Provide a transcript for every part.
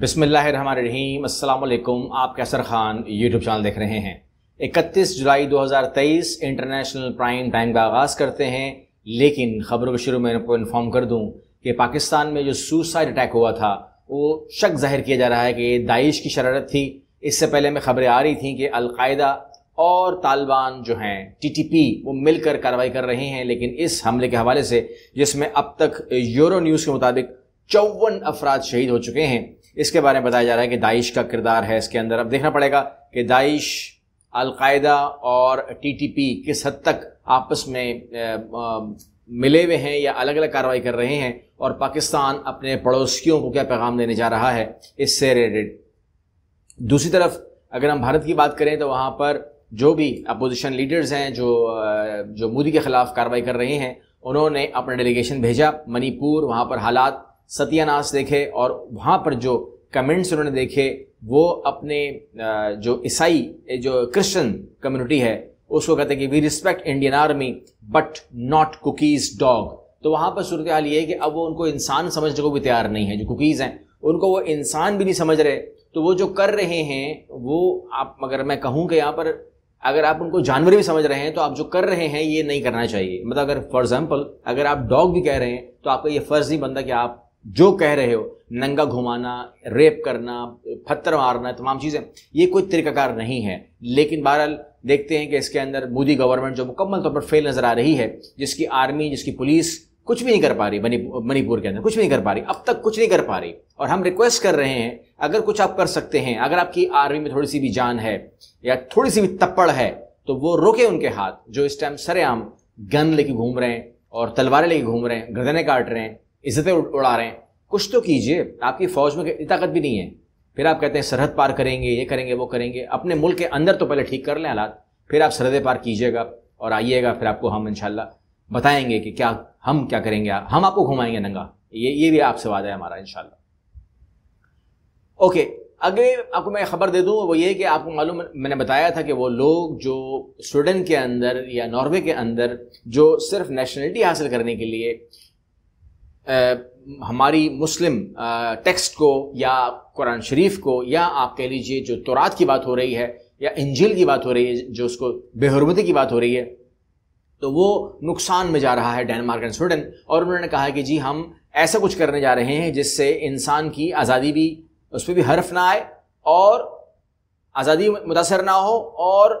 बिसमीम आप कैसर Khan YouTube channel देख रहे हैं 31 जुलाई 2023 इंटरनेशनल प्राइम टाइम का आगाज़ करते हैं लेकिन ख़बरों के शुरू में आपको इन्फॉर्म कर दूं कि पाकिस्तान में जो सुसाइड अटैक हुआ था वो शक जाहिर किया जा रहा है कि ये दाइश की शरारत थी इससे पहले हमें खबरें आ रही थी कि अलकायदा और तालिबान जो हैं पी वो मिलकर कार्रवाई कर रहे हैं लेकिन इस हमले के हवाले से जिसमें अब तक यूरो न्यूज़ के मुताबिक चौवन अफराद शहीद हो चुके हैं इसके बारे में बताया जा रहा है कि दाइश का किरदार है इसके अंदर अब देखना पड़ेगा कि दाइश अलकायदा और टीटीपी किस हद तक आपस में मिले हुए हैं या अलग अलग कार्रवाई कर रहे हैं और पाकिस्तान अपने पड़ोसियों को क्या पैगाम देने जा रहा है इससे रिलेटेड दूसरी तरफ अगर हम भारत की बात करें तो वहाँ पर जो भी अपोजिशन लीडर्स हैं जो जो मोदी के ख़िलाफ़ कार्रवाई कर रहे हैं उन्होंने अपना डेलीगेशन भेजा मणिपुर वहाँ पर हालात सत्यानाश देखे और वहाँ पर जो कमेंट्स उन्होंने देखे वो अपने जो ईसाई जो क्रिश्चियन कम्युनिटी है उसको कहते हैं कि we respect Indian army but not cookies dog तो वहाँ पर सूरत हाल ये है कि अब वो उनको इंसान समझने को भी तैयार नहीं है जो कुकीज़ हैं उनको वो इंसान भी नहीं समझ रहे तो वो जो कर रहे हैं वो आप अगर मैं कहूँ कि यहाँ पर अगर आप उनको जानवर भी समझ रहे हैं तो आप जो कर रहे हैं ये नहीं करना चाहिए मतलब अगर फॉर एग्जाम्पल अगर आप डॉग भी कह रहे हैं तो आपका ये फर्ज नहीं बनता कि आप जो कह रहे हो नंगा घुमाना रेप करना पत्थर मारना तमाम चीज़ें ये कोई तरीकाकार नहीं है लेकिन बहरहाल देखते हैं कि इसके अंदर मोदी गवर्नमेंट जो मुकम्मल तौर पर फेल नज़र आ रही है जिसकी आर्मी जिसकी पुलिस कुछ भी नहीं कर पा रही मणिपुर के अंदर कुछ भी नहीं कर पा रही अब तक कुछ नहीं कर पा रही और हम रिक्वेस्ट कर रहे हैं अगर कुछ आप कर सकते हैं अगर आपकी आर्मी में थोड़ी सी भी जान है या थोड़ी सी भी तप्पड़ है तो वो रोके उनके हाथ जो इस टाइम सरेआम गन लेके घूम रहे हैं और तलवारें लेके घूम रहे हैं गर्दने काट रहे हैं इज्जतें उड़ा रहे हैं कुछ तो कीजिए आपकी फौज में इतनी ताकत भी नहीं है फिर आप कहते हैं सरहद पार करेंगे ये करेंगे वो करेंगे अपने मुल्क के अंदर तो पहले ठीक कर लें हालात फिर आप सरहदें पार कीजिएगा और आइएगा फिर आपको हम इनशाला बताएंगे कि क्या हम क्या करेंगे हम आपको घुमाएंगे नंगा ये ये भी आपसे वादा है हमारा इनशाला ओके अगले आपको मैं खबर दे दूँ वो ये कि आपको मालूम मैंने बताया था कि वो लोग जो स्वीडन के अंदर या नॉर्वे के अंदर जो सिर्फ नेशनलिटी हासिल करने के लिए हमारी मुस्लिम टेक्स्ट को या कुरान शरीफ को या आप कह लीजिए जो तोरात की बात हो रही है या इंजिल की बात हो रही है जो उसको बेहरमती की बात हो रही है तो वो नुकसान में जा रहा है डेनमार्क एंड स्वीडन और उन्होंने कहा कि जी हम ऐसा कुछ करने जा रहे हैं जिससे इंसान की आज़ादी भी उस पर भी हरफ ना आए और आज़ादी मुतासर ना हो और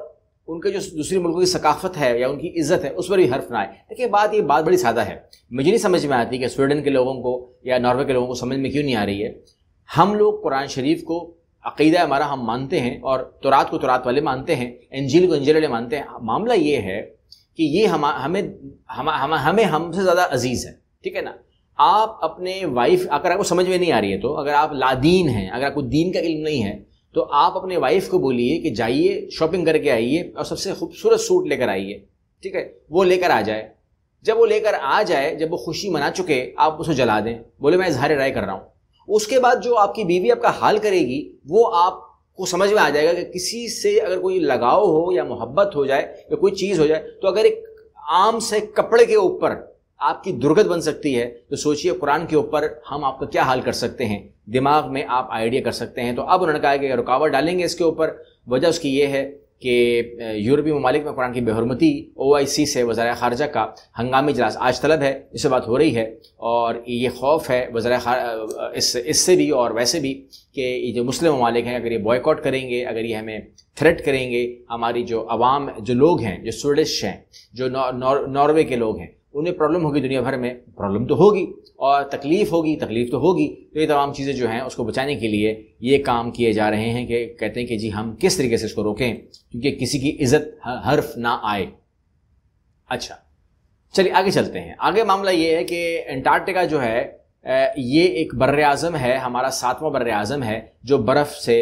उनके जो दूसरे मुल्कों की सकाफत है या उनकी इज्जत है उस पर भी हर्फ ना आए देखिए बात ये बात बड़ी सादा है मुझे नहीं समझ में आती कि स्वीडन के लोगों को या नॉर्वे के लोगों को समझ में क्यों नहीं आ रही है हम लोग कुरान शरीफ को अकीदा हमारा हम मानते हैं और तुरात को तुरात वाले मानते हैं इंजील को इंजील वाले मानते हैं मामला ये है कि ये हम हमें हम हमें हमसे ज़्यादा अजीज़ है ठीक है ना आप अपने वाइफ अगर आपको समझ में नहीं आ रही है तो अगर आप लादीन हैं अगर आपको दीन का इल्म नहीं है तो आप अपने वाइफ को बोलिए कि जाइए शॉपिंग करके आइए और सबसे खूबसूरत सूट लेकर आइए ठीक है वो लेकर आ जाए जब वो लेकर आ जाए जब वो खुशी मना चुके आप उसे जला दें बोले मैं इजहार राय कर रहा हूँ उसके बाद जो आपकी बीवी आपका हाल करेगी वो आप को समझ में आ जाएगा कि किसी से अगर कोई लगाव हो या मोहब्बत हो जाए या कोई चीज़ हो जाए तो अगर एक आम से कपड़े के ऊपर आपकी दुर्गत बन सकती है तो सोचिए कुरान के ऊपर हम आपका क्या हाल कर सकते हैं दिमाग में आप आइडिया कर सकते हैं तो अब उन्होंने कहा कि रुकावट डालेंगे इसके ऊपर वजह उसकी ये है कि यूरोपीय ममालिक में कुरान की बेहरमती ओ आई सी से वज़ार ख़ारजा का हंगामी इजलास आज तलब है इससे बात हो रही है और ये खौफ है वज़ार इससे इससे भी और वैसे भी कि ये जो मुस्लिम ममालिक हैं अगर ये बॉयकॉट करेंगे अगर ये हमें थ्रेट करेंगे हमारी जो आवाम जो लोग हैं जो स्वडिश हैं जो नॉर्वे नौ, नौ, के लोग हैं उन्हें प्रॉब्लम होगी दुनिया भर में प्रॉब्लम तो होगी और तकलीफ़ होगी तकलीफ़ तो होगी तो ये तमाम चीज़ें जो हैं उसको बचाने के लिए ये काम किए जा रहे हैं कि कहते हैं कि जी हम किस तरीके से इसको रोकें क्योंकि किसी की इज्जत हर्फ ना आए अच्छा चलिए आगे चलते हैं आगे मामला ये है कि एंटार्क्टिका जो है ये एक बर अज़म है हमारा सातवां बर अज़म है जो बर्फ़ से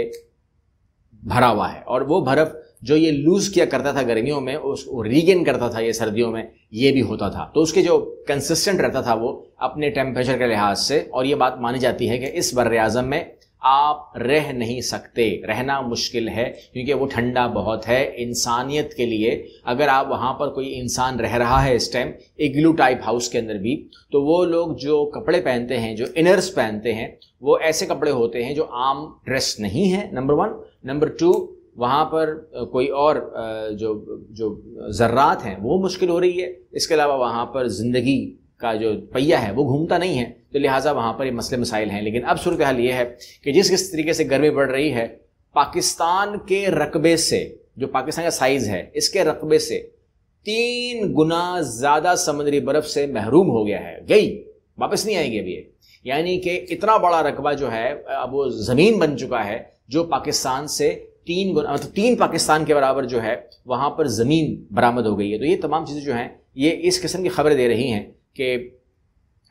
भरा हुआ है और वो बर्फ़ जो ये लूज़ किया करता था गर्मियों में उसको रीगेन करता था ये सर्दियों में ये भी होता था तो उसके जो कंसिस्टेंट रहता था वो अपने टेम्परेचर के लिहाज से और ये बात मानी जाती है कि इस बर में आप रह नहीं सकते रहना मुश्किल है क्योंकि वो ठंडा बहुत है इंसानियत के लिए अगर आप वहाँ पर कोई इंसान रह रहा है इस टाइम इग्लू टाइप हाउस के अंदर भी तो वो लोग जो कपड़े पहनते हैं जो इनर्स पहनते हैं वो ऐसे कपड़े होते हैं जो आम ड्रेस नहीं है नंबर वन नंबर टू वहाँ पर कोई और जो जो ज़र्रात हैं वो मुश्किल हो रही है इसके अलावा वहाँ पर ज़िंदगी का जो पहिया है वो घूमता नहीं है तो लिहाजा वहाँ पर ये मसले मसाइल हैं लेकिन अब सूरत हाल ये है कि जिस किस तरीके से गर्मी बढ़ रही है पाकिस्तान के रकबे से जो पाकिस्तान का साइज़ है इसके रकबे से तीन गुना ज़्यादा समुद्री बर्फ़ से महरूम हो गया है गई वापस नहीं आएगी अभी ये यानी कि इतना बड़ा रकबा जो है अब वो ज़मीन बन चुका है जो पाकिस्तान से तीन गुना मतलब तीन पाकिस्तान के बराबर जो है वहाँ पर ज़मीन बरामद हो गई है तो ये तमाम चीज़ें जो हैं ये इस किस्म की खबरें दे रही हैं कि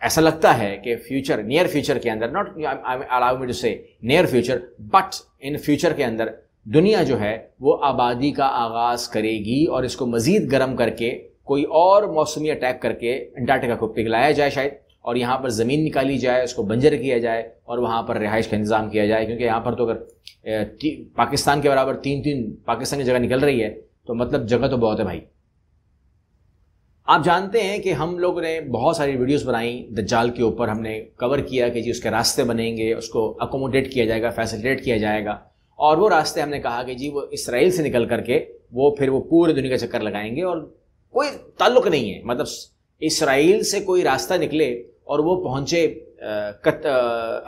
ऐसा लगता है कि फ्यूचर नियर फ्यूचर के अंदर नॉट अलाउ मी टू से near future but in future के अंदर दुनिया जो है वो आबादी का आगाज़ करेगी और इसको मज़ीद गर्म करके कोई और मौसमी अटैक करके अंटार्टिका को पिघलाया जाए शायद और यहाँ पर ज़मीन निकाली जाए उसको बंजर किया जाए और वहाँ पर रिहाइश का इंतज़ाम किया जाए क्योंकि यहाँ पर तो अगर पाकिस्तान के बराबर तीन तीन पाकिस्तान की जगह निकल रही है तो मतलब जगह तो बहुत है भाई आप जानते हैं कि हम लोगों ने बहुत सारी वीडियोस बनाई द जाल के ऊपर हमने कवर किया कि जी उसके रास्ते बनेंगे उसको अकोमोडेट किया जाएगा फैसिलिटेट किया जाएगा और वो रास्ते हमने कहा कि जी वो इसराइल से निकल करके वो फिर वो पूरे दुनिया का चक्कर लगाएंगे और कोई ताल्लुक नहीं है मतलब इसराइल से कोई रास्ता निकले और वो पहुंचे कत,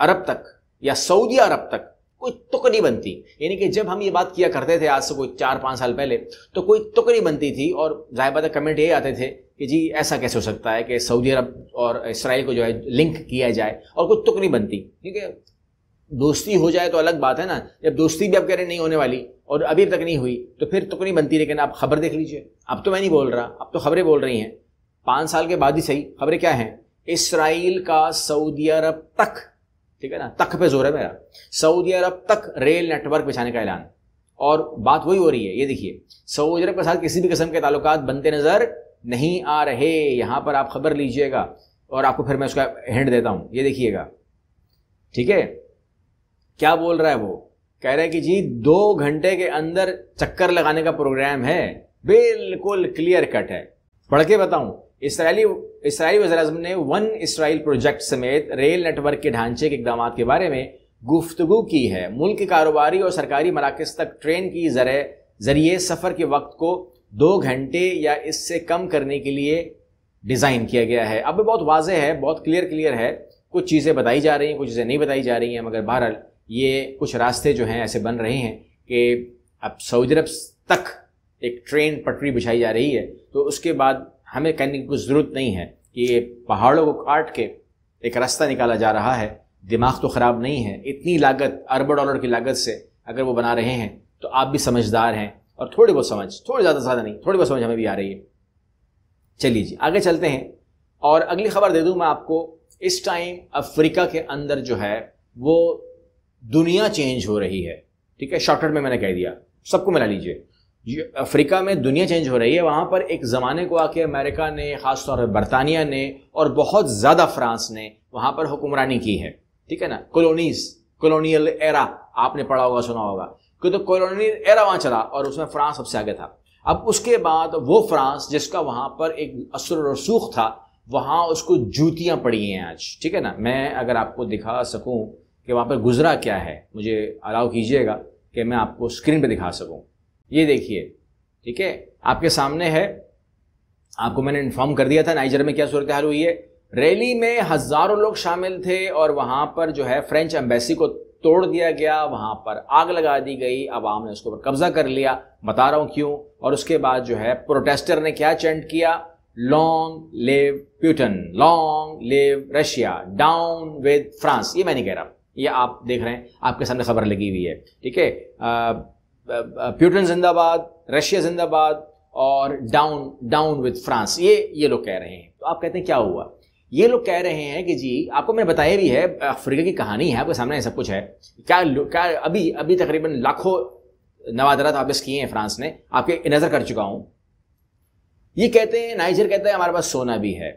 अरब तक या सऊदी अरब तक कोई तुक नहीं बनती यानी कि जब हम ये बात किया करते थे आज से कोई चार पाँच साल पहले तो कोई तुक नहीं बनती थी और जाहिर बात कमेंट ये आते थे कि जी ऐसा कैसे हो सकता है कि सऊदी अरब और इसराइल को जो है लिंक किया जाए और कोई तुक नहीं बनती ठीक है दोस्ती हो जाए तो अलग बात है ना जब दोस्ती भी अब कह रहे नहीं होने वाली और अभी तक नहीं हुई तो फिर तुक नहीं बनती लेकिन आप खबर देख लीजिए अब तो मैं नहीं बोल रहा अब तो खबरें बोल रही हैं पाँच साल के बाद ही सही खबरें क्या हैं इसराइल का सऊदी अरब तक ठीक है ना तक पे जोर है मेरा सऊदी अरब तक रेल नेटवर्क बिछाने का ऐलान और बात वही हो रही है ये देखिए सऊदी अरब के साथ किसी भी किस्म के ताल्लुक बनते नज़र नहीं आ रहे यहां पर आप खबर लीजिएगा और आपको फिर मैं उसका हिंट देता हूं ये देखिएगा ठीक है क्या बोल रहा है वो कह रहा है कि जी दो घंटे के अंदर चक्कर लगाने का प्रोग्राम है बिल्कुल क्लियर कट है पढ़ के बताऊं इसराइली इसराइली वजर ने वन इसराइल प्रोजेक्ट समेत रेल नेटवर्क के ढांचे के इकदाम के बारे में गुफ्तगु की है मुल्क कारोबारी और सरकारी मराकज तक ट्रेन की जर जरिए सफ़र के वक्त को दो घंटे या इससे कम करने के लिए डिज़ाइन किया गया है अब बहुत वाज है बहुत क्लियर क्लियर है कुछ चीज़ें बताई जा रही हैं कुछ चीज़ें नहीं बताई जा रही हैं मगर बहरहाल ये कुछ रास्ते जो हैं ऐसे बन रहे हैं कि अब सऊदी अरब तक एक ट्रेन पटरी बिछाई जा रही है तो उसके बाद हमें कहने की कुछ ज़रूरत नहीं है कि ये पहाड़ों को काट के एक रास्ता निकाला जा रहा है दिमाग तो ख़राब नहीं है इतनी लागत अरबों डॉलर की लागत से अगर वो बना रहे हैं तो आप भी समझदार हैं और थोड़ी बहुत समझ थोड़ी ज़्यादा ज़्यादा नहीं थोड़ी बहुत समझ हमें भी आ रही है चलिए जी आगे चलते हैं और अगली खबर दे दूँ मैं आपको इस टाइम अफ्रीका के अंदर जो है वो दुनिया चेंज हो रही है ठीक है शॉर्टकट में मैंने कह दिया सबको मिला लीजिए अफ्रीका में दुनिया चेंज हो रही है वहाँ पर एक ज़माने को आके अमेरिका ने ख़ासतौर पर बरतानिया ने और बहुत ज़्यादा फ्रांस ने वहाँ पर हुक्मरानी की है ठीक है ना कॉलोनीज कॉलोनियल एरा आपने पढ़ा होगा सुना होगा क्योंकि तो कॉलोनियल एरा वहाँ चला और उसमें फ्रांस सबसे आगे था अब उसके बाद वो फ्रांस जिसका वहाँ पर एक असर रसूख था वहाँ उसको जूतियाँ पड़ी हैं आज ठीक है ना मैं अगर आपको दिखा सकूँ कि वहाँ पर गुजरा क्या है मुझे अलाउ कीजिएगा कि मैं आपको स्क्रीन पर दिखा सकूँ ये देखिए ठीक है आपके सामने है आपको मैंने इन्फॉर्म कर दिया था नाइजर में क्या सूरत हाल हुई है रैली में हज़ारों लोग शामिल थे और वहां पर जो है फ्रेंच एम्बेसी को तोड़ दिया गया वहां पर आग लगा दी गई आवाम ने उसके ऊपर कब्जा कर लिया बता रहा हूं क्यों और उसके बाद जो है प्रोटेस्टर ने क्या चेंट किया long live Putin long live Russia down with France ये मैं नहीं कह रहा ये आप देख रहे हैं आपके सामने खबर लगी हुई है ठीक है प्यूटन जिंदाबाद रशिया जिंदाबाद और डाउन डाउन विद फ्रांस ये ये लोग कह रहे हैं तो आप कहते हैं क्या हुआ ये लोग कह रहे हैं कि जी आपको मैंने बताया भी है अफ्रीका की कहानी है आपके सामने सब कुछ है क्या क्या अभी अभी तकरीबन लाखों नवादरात वापस किए हैं फ्रांस ने आपके नज़र कर चुका हूं ये कहते हैं नाइजर कहते हैं हमारे पास सोना भी है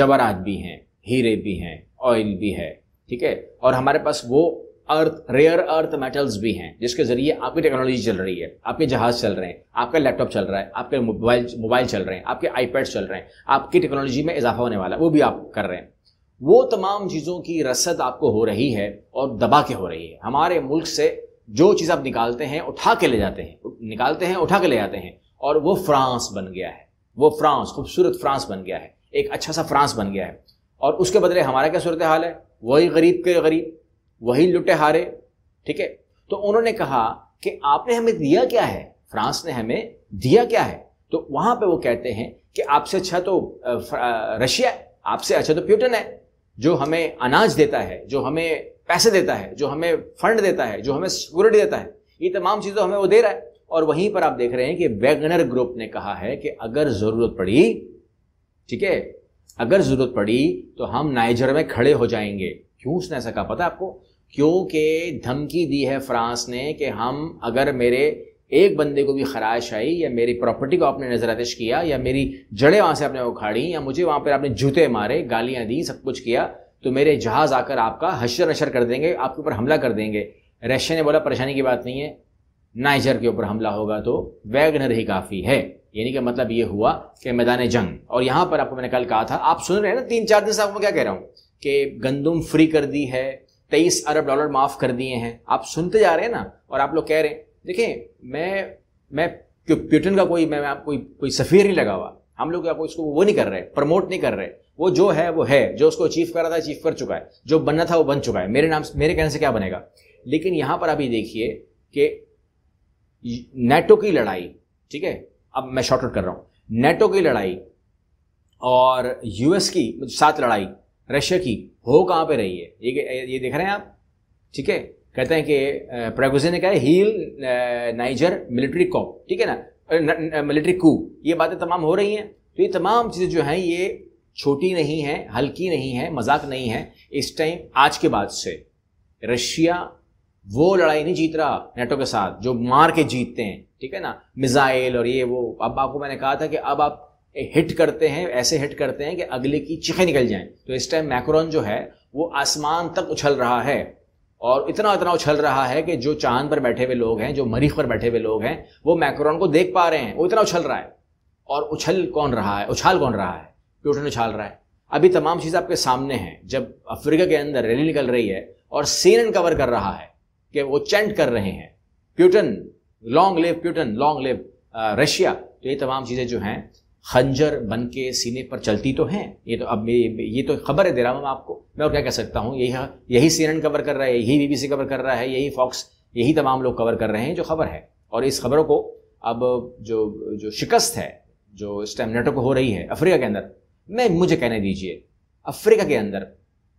जवाहरात भी हैं हीरे भी हैं ऑयल भी है ठीक है और हमारे पास वो अर्थ रेयर अर्थ मेटल्स भी हैं जिसके जरिए आपकी टेक्नोलॉजी चल रही है आपके जहाज चल रहे हैं आपका लैपटॉप चल रहा है आपके मोबाइल मोबाइल चल रहे हैं आपके आईपैड चल रहे हैं आपकी टेक्नोलॉजी में इजाफा होने वाला है वो भी आप कर रहे हैं वो तमाम चीज़ों की रसद आपको हो रही है और दबा के हो रही है हमारे मुल्क से जो चीज़ आप निकालते हैं उठा के ले जाते हैं निकालते हैं उठा के ले जाते हैं और वो फ्रांस बन गया है वो फ्रांस खूबसूरत फ्रांस बन गया है एक अच्छा सा फ्रांस बन गया है और उसके बदले हमारा क्या सूरत हाल है वही गरीब के गरीब वही लुटे हारे ठीक है तो उन्होंने कहा कि आपने हमें दिया क्या है फ्रांस ने हमें दिया क्या है तो वहां पे वो कहते हैं कि आपसे अच्छा तो रशिया आपसे अच्छा तो प्यूटन है जो हमें अनाज देता है जो हमें पैसे देता है जो हमें फंड देता है जो हमें सिक्योरिटी देता है ये तमाम चीज़ें हमें वो दे रहा है और वहीं पर आप देख रहे हैं कि वैगनर ग्रुप ने कहा है कि अगर ज़रूरत पड़ी ठीक है अगर ज़रूरत पड़ी तो हम नाइजर में खड़े हो जाएंगे क्यों उसने ऐसा कहा पता आपको क्योंकि धमकी दी है फ्रांस ने कि हम अगर मेरे एक बंदे को भी खराश आई या मेरी प्रॉपर्टी को आपने नजर आदेश किया या मेरी जड़ें वहां से आपने उखाड़ी या मुझे वहां पर आपने जूते मारे गालियाँ दी सब कुछ किया तो मेरे जहाज़ आकर आपका हशर अशर कर देंगे आपके ऊपर हमला कर देंगे रशिया ने बोला परेशानी की बात नहीं है नाइजर के ऊपर हमला होगा तो वैगनर ही काफ़ी है यानी कि मतलब ये हुआ कि मैदान जंग और यहाँ पर आपको मैंने कल कहा था आप सुन रहे हैं ना तीन चार दिन से आपको मैं क्या कह रहा हूँ कि गंदुम फ्री कर दी है तेईस अरब डॉलर माफ़ कर दिए हैं आप सुनते जा रहे हैं ना और आप लोग कह रहे हैं देखें मैं मैं प्यूटन का कोई मैं, आप कोई कोई सफ़ीर नहीं लगा हुआ हम लोग आपको इसको वो नहीं कर रहे प्रमोट नहीं कर रहे वो जो है वो है जो उसको अचीव कर रहा था अचीव कर चुका है जो बनना था वो बन चुका है मेरे नाम मेरे कहने से क्या बनेगा लेकिन यहाँ पर अभी देखिए कि नेटो की लड़ाई ठीक है अब मैं शॉर्टकट कर रहा हूँ नेटो की लड़ाई और यूएस की मतलब सात लड़ाई रशिया की हो कहाँ पे रही है ये ये देख रहे हैं आप ठीक है कहते हैं कि प्रेगोजे ने कहा है हील नाइजर मिलिट्री कॉप ठीक है ना मिलिट्री कू ये बातें तमाम हो रही हैं तो ये तमाम चीज़ें जो हैं ये छोटी नहीं है हल्की नहीं है मजाक नहीं है इस टाइम आज के बाद से रशिया वो लड़ाई नहीं जीत रहा नेटो के साथ जो मार के जीतते हैं ठीक है ना मिज़ाइल और ये वो अब आपको मैंने कहा था कि अब आप हिट करते हैं ऐसे हिट करते हैं कि अगले की चीखें निकल जाएं तो इस टाइम मैक्रोन जो है वो आसमान तक उछल रहा है और इतना इतना उछल रहा है कि जो चांद पर बैठे हुए लोग हैं जो मरीख पर बैठे हुए लोग हैं वो मैक्रोन को देख पा रहे हैं वो इतना उछल रहा है और उछल कौन रहा है उछाल कौन रहा है प्यूटन उछाल रहा है अभी तमाम चीज़ आपके सामने हैं जब अफ्रीका के अंदर रैली निकल रही है और सीन कवर कर रहा है कि वो चैंट कर रहे हैं Putin long live Putin long live Russia तो ये तमाम चीज़ें जो हैं खंजर बन के सीने पर चलती तो हैं ये तो अब ये तो खबर है दे रहा हूँ आपको मैं और क्या कह सकता हूँ यही यही सी कवर कर रहा है यही बीबीसी कवर कर रहा है यही फॉक्स यही तमाम लोग कवर कर रहे हैं जो खबर है और इस खबरों को अब जो जो शिकस्त है जो इस टाइम नेटो को हो रही है अफ्रीका के अंदर मैं मुझे कहने दीजिए अफ्रीका के अंदर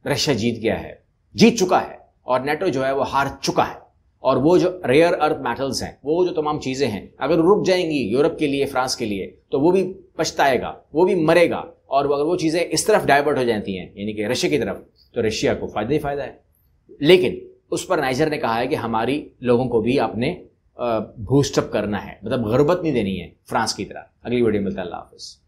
रशिया जीत गया है जीत चुका है और नेटो जो है वो हार चुका है और वो जो रेयर अर्थ मेटल्स हैं वो जो तमाम चीज़ें हैं अगर रुक जाएंगी यूरोप के लिए फ्रांस के लिए तो वो भी पछताएगा वो भी मरेगा और अगर वो चीज़ें इस तरफ डाइवर्ट हो जाती हैं यानी कि रशिया की तरफ तो रशिया को फ़ायदा ही फ़ायदा है लेकिन उस पर नाइजर ने कहा है कि हमारी लोगों को भी आपने बूस्टअप करना है मतलब गुर्बत नहीं देनी है फ्रांस की तरह अगली वीडियो मिलता है अल्लाह हाफिज़